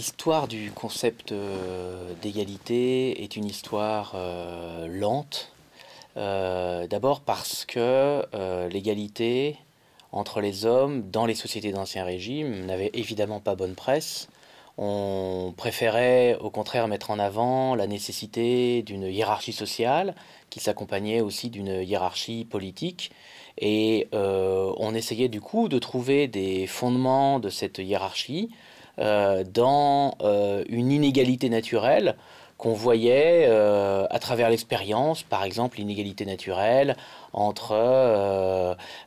L'histoire du concept euh, d'égalité est une histoire euh, lente. Euh, d'abord parce que l'égalité entre les hommes dans les sociétés d'Ancien Régime n'avait évidemment pas bonne presse. On préférait au contraire mettre en avant la nécessité d'une hiérarchie sociale qui s'accompagnait aussi d'une hiérarchie politique. Et on essayait du coup de trouver des fondements de cette hiérarchie euh, dans euh, une inégalité naturelle qu'on voyait euh, à travers l'expérience, par exemple l'inégalité naturelle entre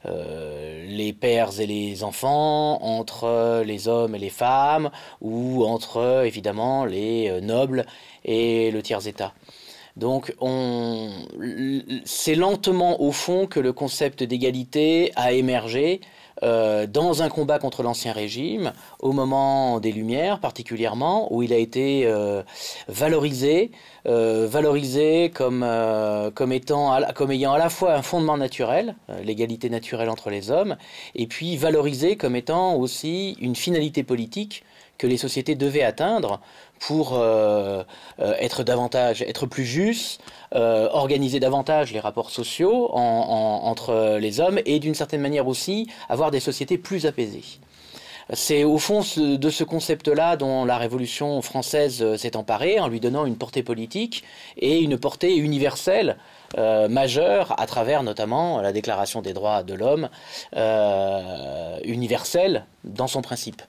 les pères et les enfants, entre les hommes et les femmes, ou entre évidemment les nobles et le tiers-état. Donc c'est lentement au fond que le concept d'égalité a émergé euh, dans un combat contre l'Ancien Régime, au moment des Lumières particulièrement, où il a été euh, valorisé, euh, valorisé comme, comme ayant à la fois un fondement naturel, l'égalité naturelle entre les hommes, et puis valorisé comme étant aussi une finalité politique que les sociétés devaient atteindre pour euh, euh, être davantage, être plus justes, euh, organiser davantage les rapports sociaux entre les hommes et d'une certaine manière aussi avoir des sociétés plus apaisées. C'est au fond de ce concept-là dont la Révolution française s'est emparée en lui donnant une portée politique et une portée universelle majeure à travers notamment la Déclaration des droits de l'homme universelle dans son principe.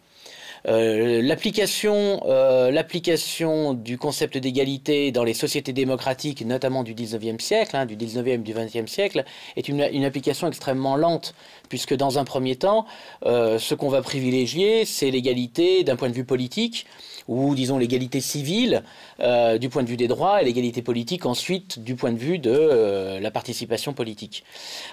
Euh, l'application, euh, l'application du concept d'égalité dans les sociétés démocratiques, notamment du 19e siècle, hein, du 19e du 20e siècle, est une, application extrêmement lente, puisque dans un premier temps, euh, ce qu'on va privilégier, c'est l'égalité d'un point de vue politique, ou disons l'égalité civile du point de vue des droits, et l'égalité politique ensuite du point de vue de la participation politique.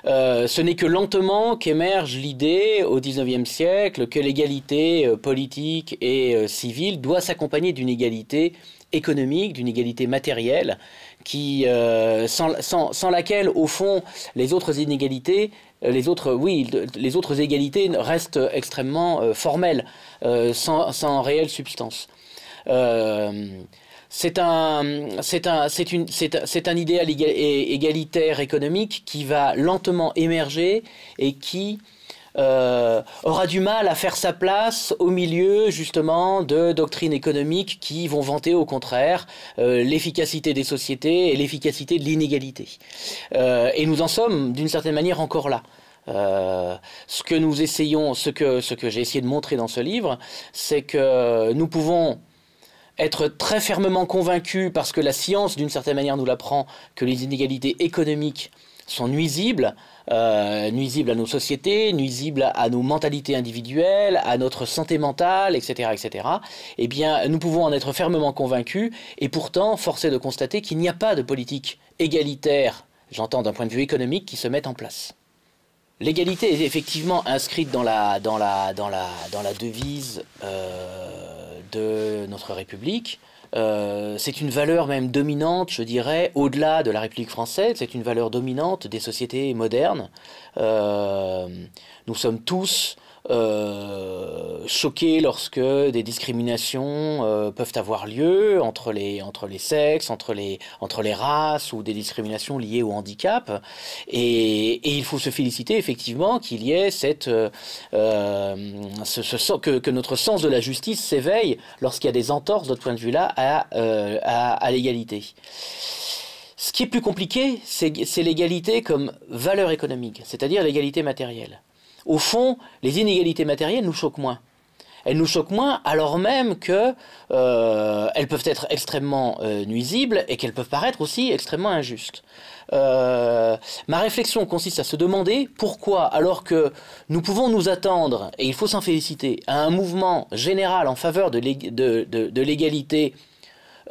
ce n'est que lentement qu'émerge l'idée au 19e siècle que l'égalité politique et euh, civile doit s'accompagner d'une égalité économique, d'une égalité matérielle, qui, euh, sans, laquelle, au fond, les autres inégalités, euh, les autres, oui, les autres égalités restent extrêmement formelles, sans, réelle substance. c'est un, c'est un idéal égalitaire économique qui va lentement émerger et qui euh, aura du mal à faire sa place au milieu justement de doctrines économiques qui vont vanter au contraire euh, l'efficacité des sociétés et l'efficacité de l'inégalité. Euh, et nous en sommes d'une certaine manière encore là. ce que nous essayons, ce que, ce que j'ai essayé de montrer dans ce livre, c'est que nous pouvons être très fermement convaincus, parce que la science, d'une certaine manière, nous l'apprend, que les inégalités économiques sont nuisibles, euh, nuisibles à nos sociétés, nuisibles à nos mentalités individuelles, à notre santé mentale, etc., etc. Eh bien, nous pouvons en être fermement convaincus, et pourtant, forcer de constater qu'il n'y a pas de politique égalitaire, j'entends d'un point de vue économique, qui se mette en place. L'égalité est effectivement inscrite dans la, dans la, dans la, dans la devise euh, de notre République. Euh, c'est une valeur même dominante, je dirais, au-delà de la République française, c'est une valeur dominante des sociétés modernes. Euh, nous sommes tous euh, choqués lorsque des discriminations euh, peuvent avoir lieu entre les, entre les sexes, entre les, entre les races ou des discriminations liées au handicap. Et, il faut se féliciter effectivement qu'il y ait cette, euh, ce, que, notre sens de la justice s'éveille lorsqu'il y a des entorses de point de vue-là à, à l'égalité. Ce qui est plus compliqué, c'est l'égalité comme valeur économique, c'est-à-dire l'égalité matérielle au fond, les inégalités matérielles nous choquent moins. Elles nous choquent moins alors même qu'elles euh, peuvent être extrêmement euh, nuisibles et qu'elles peuvent paraître aussi extrêmement injustes. Euh, ma réflexion consiste à se demander pourquoi, alors que nous pouvons nous attendre, et il faut s'en féliciter, à un mouvement général en faveur de l'égalité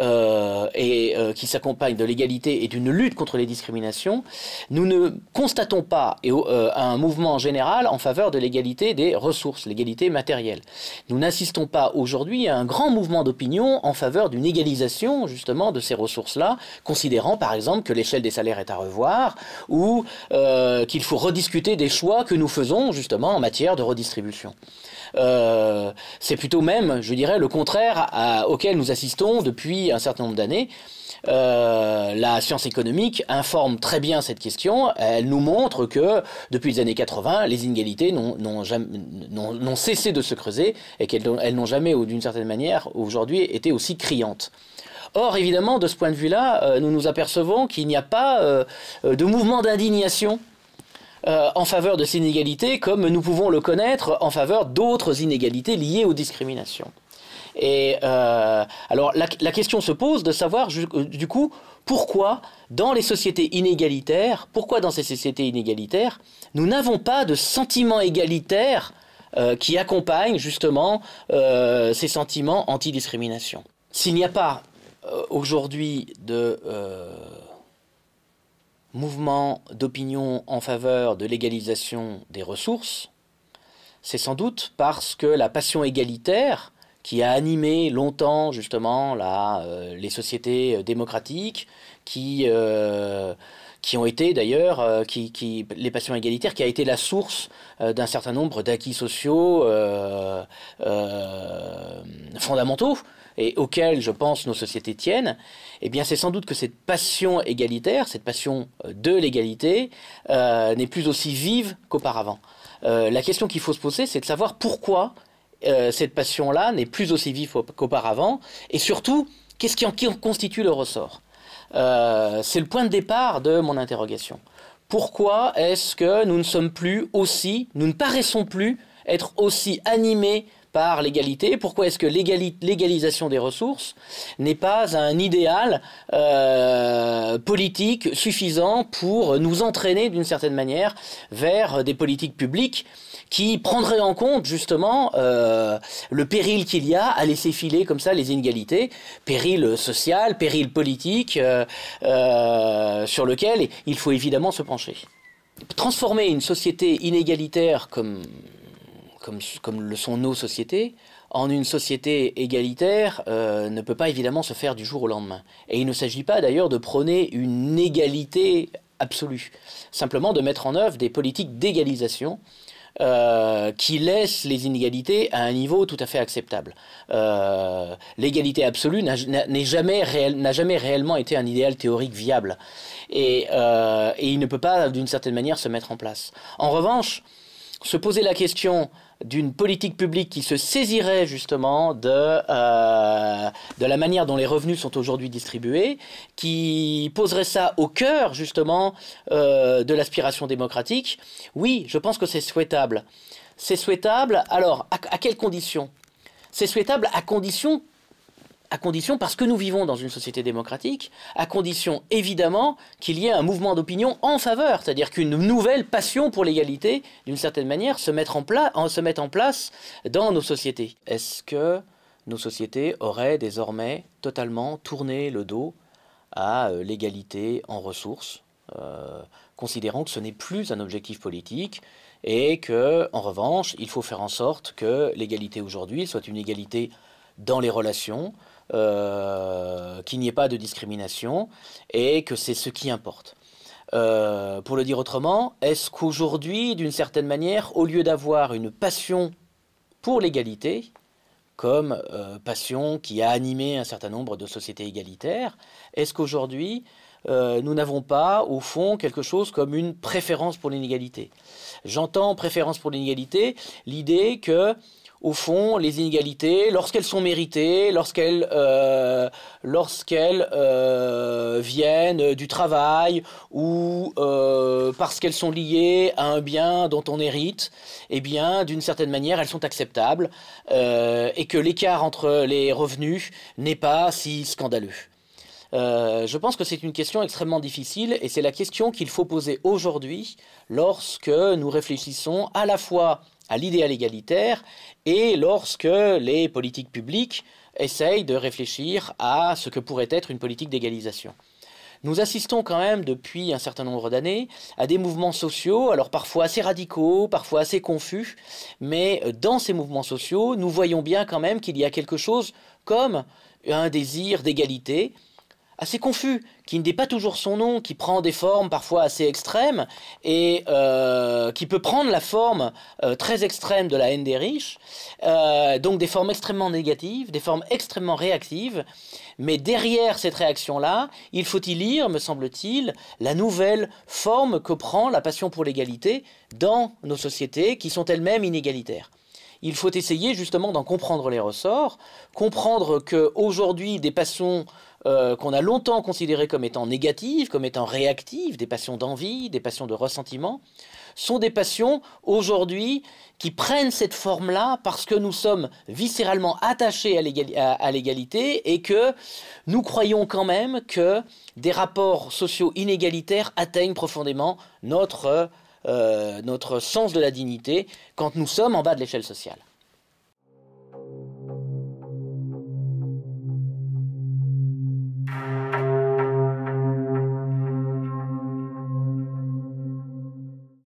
euh, et euh, qui s'accompagne de l'égalité et d'une lutte contre les discriminations, nous ne constatons pas euh, un mouvement général en faveur de l'égalité des ressources, l'égalité matérielle. Nous n'assistons pas aujourd'hui à un grand mouvement d'opinion en faveur d'une égalisation justement de ces ressources-là, considérant par exemple que l'échelle des salaires est à revoir ou qu'il faut rediscuter des choix que nous faisons justement en matière de redistribution. Euh, c'est plutôt même, je dirais, le contraire auquel nous assistons depuis un certain nombre d'années. Euh, la science économique informe très bien cette question. Elle nous montre que depuis les années 80, les inégalités n'ont cessé de se creuser et qu'elles n'ont jamais, d'une certaine manière, aujourd'hui été aussi criantes. Or, évidemment, de ce point de vue-là, euh, nous nous apercevons qu'il n'y a pas de mouvement d'indignation euh, en faveur de ces inégalités comme nous pouvons le connaître en faveur d'autres inégalités liées aux discriminations. Et euh, alors la, question se pose de savoir euh, du coup pourquoi dans les sociétés inégalitaires, pourquoi dans ces sociétés inégalitaires, nous n'avons pas de sentiment égalitaire qui accompagne justement ces sentiments anti-discrimination. S'il n'y a pas aujourd'hui de mouvement d'opinion en faveur de l'égalisation des ressources, c'est sans doute parce que la passion égalitaire qui a animé longtemps justement là, euh, les sociétés euh, démocratiques, qui, euh, qui ont été d'ailleurs, qui, les passions égalitaires, qui a été la source d'un certain nombre d'acquis sociaux fondamentaux et auxquels je pense nos sociétés tiennent, eh bien c'est sans doute que cette passion égalitaire, cette passion de l'égalité, n'est plus aussi vive qu'auparavant. la question qu'il faut se poser, c'est de savoir pourquoi euh, cette passion-là n'est plus aussi vive qu'auparavant. Et surtout, qu'est-ce qui en, constitue le ressort euh, C'est le point de départ de mon interrogation. Pourquoi est-ce que nous ne sommes plus aussi, nous ne paraissons plus être aussi animés par l'égalité Pourquoi est-ce que l'égalisation des ressources n'est pas un idéal euh, politique suffisant pour nous entraîner d'une certaine manière vers des politiques publiques qui prendraient en compte justement euh, le péril qu'il y a à laisser filer comme ça les inégalités, péril social, péril politique, euh, sur lequel il faut évidemment se pencher transformer une société inégalitaire comme comme, comme le sont nos sociétés, en une société égalitaire euh, ne peut pas évidemment se faire du jour au lendemain. Et il ne s'agit pas d'ailleurs de prôner une égalité absolue, simplement de mettre en œuvre des politiques d'égalisation euh, qui laissent les inégalités à un niveau tout à fait acceptable. Euh, l'égalité absolue n'a jamais, réel, jamais, réellement été un idéal théorique viable et, et il ne peut pas d'une certaine manière se mettre en place. En revanche, se poser la question d'une politique publique qui se saisirait justement de, euh, de la manière dont les revenus sont aujourd'hui distribués, qui poserait ça au cœur justement euh, de l'aspiration démocratique. Oui, je pense que c'est souhaitable. C'est souhaitable, alors à, à quelles conditions C'est souhaitable à condition à condition, parce que nous vivons dans une société démocratique, à condition évidemment qu'il y ait un mouvement d'opinion en faveur, c'est-à-dire qu'une nouvelle passion pour l'égalité, d'une certaine manière, se mette en, place dans nos sociétés. Est-ce que nos sociétés auraient désormais totalement tourné le dos à euh, l'égalité en ressources, euh, considérant que ce n'est plus un objectif politique et que, en revanche, il faut faire en sorte que l'égalité aujourd'hui soit une égalité dans les relations, euh, qu'il n'y ait pas de discrimination et que c'est ce qui importe. Euh, pour le dire autrement, est-ce qu'aujourd'hui, d'une certaine manière, au lieu d'avoir une passion pour l'égalité, comme euh, passion qui a animé un certain nombre de sociétés égalitaires, est-ce qu'aujourd'hui, nous n'avons pas, au fond, quelque chose comme une préférence pour l'inégalité J'entends préférence pour l'inégalité, l'idée que au fond, les inégalités, lorsqu'elles sont méritées, lorsqu'elles euh, lorsqu'elles euh, viennent du travail ou euh, parce qu'elles sont liées à un bien dont on hérite, eh bien, d'une certaine manière, elles sont acceptables et que l'écart entre les revenus n'est pas si scandaleux. je pense que c'est une question extrêmement difficile et c'est la question qu'il faut poser aujourd'hui lorsque nous réfléchissons à la fois à l'idéal égalitaire et lorsque les politiques publiques essayent de réfléchir à ce que pourrait être une politique d'égalisation. Nous assistons quand même depuis un certain nombre d'années à des mouvements sociaux, alors parfois assez radicaux, parfois assez confus, mais dans ces mouvements sociaux, nous voyons bien quand même qu'il y a quelque chose comme un désir d'égalité, assez confus, qui ne dit pas toujours son nom, qui prend des formes parfois assez extrêmes, et euh, qui peut prendre la forme euh, très extrême de la haine des riches, euh, donc des formes extrêmement négatives, des formes extrêmement réactives, mais derrière cette réaction-là, il faut y lire, me semble-t-il, la nouvelle forme que prend la passion pour l'égalité dans nos sociétés qui sont elles-mêmes inégalitaires il faut essayer justement d'en comprendre les ressorts, comprendre que aujourd'hui des passions euh, qu'on a longtemps considérées comme étant négatives, comme étant réactives, des passions d'envie, des passions de ressentiment, sont des passions aujourd'hui qui prennent cette forme-là parce que nous sommes viscéralement attachés à l'égalité et que nous croyons quand même que des rapports sociaux inégalitaires atteignent profondément notre euh, sens de la dignité quand nous sommes en bas de l'échelle sociale.